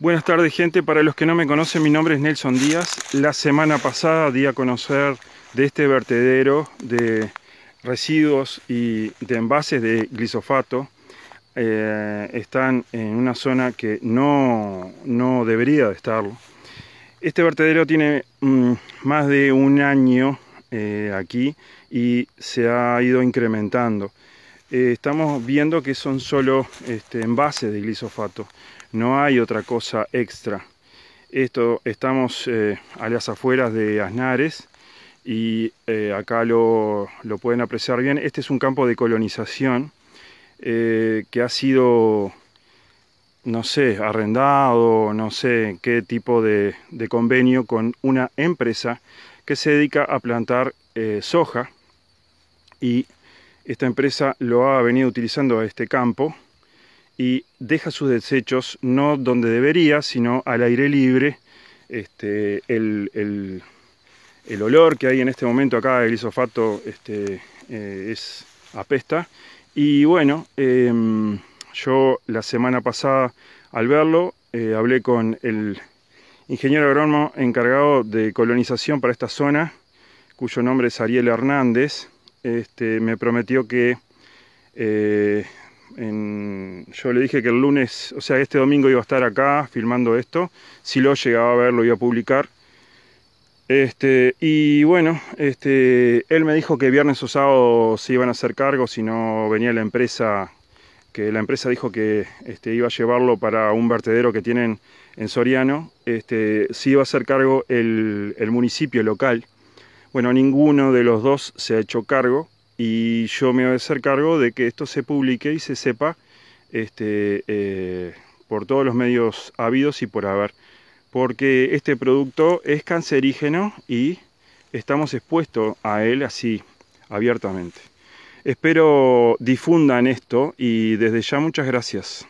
Buenas tardes gente, para los que no me conocen mi nombre es Nelson Díaz. La semana pasada di a conocer de este vertedero de residuos y de envases de glisofato. Eh, están en una zona que no, no debería de estarlo. Este vertedero tiene mm, más de un año eh, aquí y se ha ido incrementando. Eh, estamos viendo que son solo este, envases de glisofato, no hay otra cosa extra. Esto estamos eh, a las afueras de Asnares y eh, acá lo, pueden apreciar bien. Este es un campo de colonización que ha sido, no sé, arrendado, no sé qué tipo de, de convenio con una empresa que se dedica a plantar soja y esta empresa lo ha venido utilizando a este campo y deja sus desechos no donde debería, sino al aire libre. Este, el, olor que hay en este momento acá del isofato este, eh, es apesta. Y bueno, em, yo la semana pasada al verlo eh, hablé con el ingeniero agrónomo encargado de colonización para esta zona, cuyo nombre es Ariel Hernández, este, me prometió que eh, yo le dije que el lunes, o sea, este domingo iba a estar acá filmando esto. Si lo llegaba a ver, lo iba a publicar. Este, y bueno, este, él me dijo que viernes o sábado se iban a hacer cargo, si no venía la empresa, que la empresa dijo que iba a llevarlo para un vertedero que tienen en Soriano. Este, iba a hacer cargo el municipio local. Bueno, ninguno de los dos se ha hecho cargo y yo me voy a hacer cargo de que esto se publique y se sepa este, eh, por todos los medios habidos y por haber, porque este producto es cancerígeno y estamos expuestos a él así, abiertamente. Espero difundan esto y desde ya muchas gracias.